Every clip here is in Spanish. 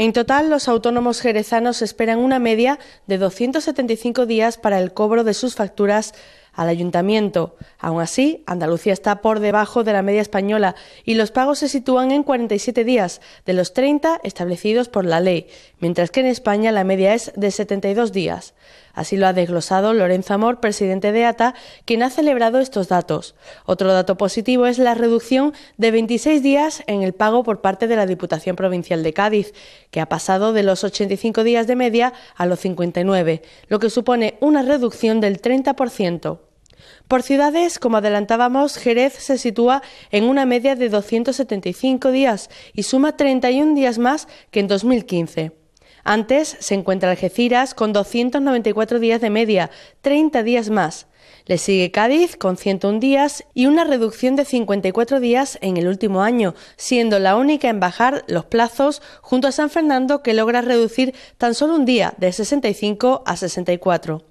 En total, los autónomos jerezanos esperan una media de 275 días para el cobro de sus facturas al ayuntamiento. Aún así, Andalucía está por debajo de la media española y los pagos se sitúan en 47 días de los 30 establecidos por la ley, mientras que en España la media es de 72 días. Así lo ha desglosado Lorenzo Amor, presidente de ATA, quien ha celebrado estos datos. Otro dato positivo es la reducción de 26 días en el pago por parte de la Diputación Provincial de Cádiz, que ha pasado de los 85 días de media a los 59, lo que supone una reducción del 30%. Por ciudades, como adelantábamos, Jerez se sitúa en una media de 275 días y suma 31 días más que en 2015. Antes se encuentra Algeciras con 294 días de media, 30 días más. Le sigue Cádiz con 101 días y una reducción de 54 días en el último año, siendo la única en bajar los plazos junto a San Fernando que logra reducir tan solo un día de 65 a 64.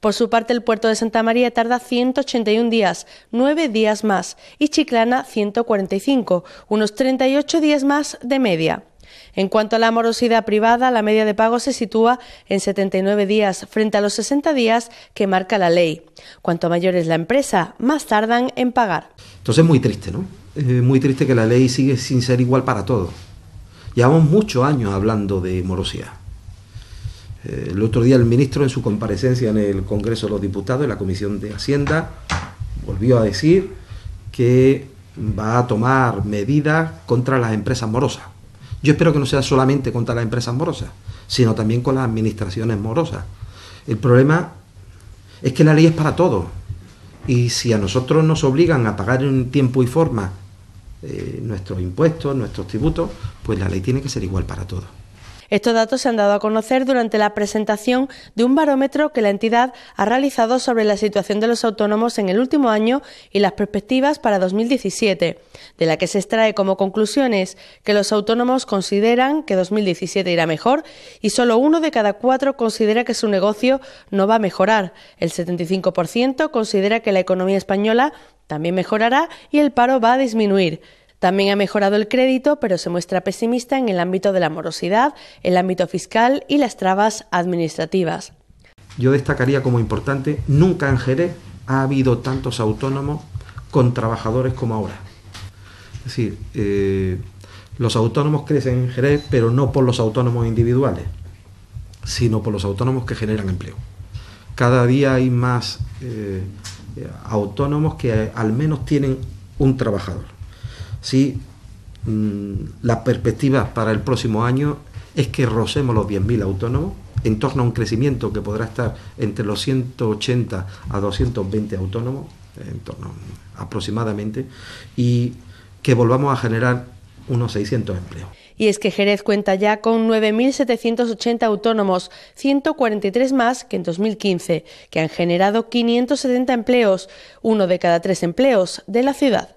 Por su parte, el puerto de Santa María tarda 181 días, 9 días más, y Chiclana 145, unos 38 días más de media. En cuanto a la morosidad privada, la media de pago se sitúa en 79 días frente a los 60 días que marca la ley. Cuanto mayor es la empresa, más tardan en pagar. Entonces es muy triste, ¿no? Es muy triste que la ley sigue sin ser igual para todos. Llevamos muchos años hablando de morosidad. Eh, el otro día el ministro en su comparecencia en el Congreso de los Diputados y la Comisión de Hacienda volvió a decir que va a tomar medidas contra las empresas morosas yo espero que no sea solamente contra las empresas morosas, sino también con las administraciones morosas. El problema es que la ley es para todos. Y si a nosotros nos obligan a pagar en tiempo y forma eh, nuestros impuestos, nuestros tributos, pues la ley tiene que ser igual para todos. Estos datos se han dado a conocer durante la presentación de un barómetro que la entidad ha realizado sobre la situación de los autónomos en el último año y las perspectivas para 2017, de la que se extrae como conclusiones que los autónomos consideran que 2017 irá mejor y solo uno de cada cuatro considera que su negocio no va a mejorar. El 75% considera que la economía española también mejorará y el paro va a disminuir. También ha mejorado el crédito, pero se muestra pesimista en el ámbito de la morosidad, el ámbito fiscal y las trabas administrativas. Yo destacaría como importante, nunca en Jerez ha habido tantos autónomos con trabajadores como ahora. Es decir, eh, los autónomos crecen en Jerez, pero no por los autónomos individuales, sino por los autónomos que generan empleo. Cada día hay más eh, autónomos que al menos tienen un trabajador si mm, la perspectiva para el próximo año es que rocemos los 10.000 autónomos en torno a un crecimiento que podrá estar entre los 180 a 220 autónomos, en torno aproximadamente, y que volvamos a generar unos 600 empleos. Y es que Jerez cuenta ya con 9.780 autónomos, 143 más que en 2015, que han generado 570 empleos, uno de cada tres empleos de la ciudad.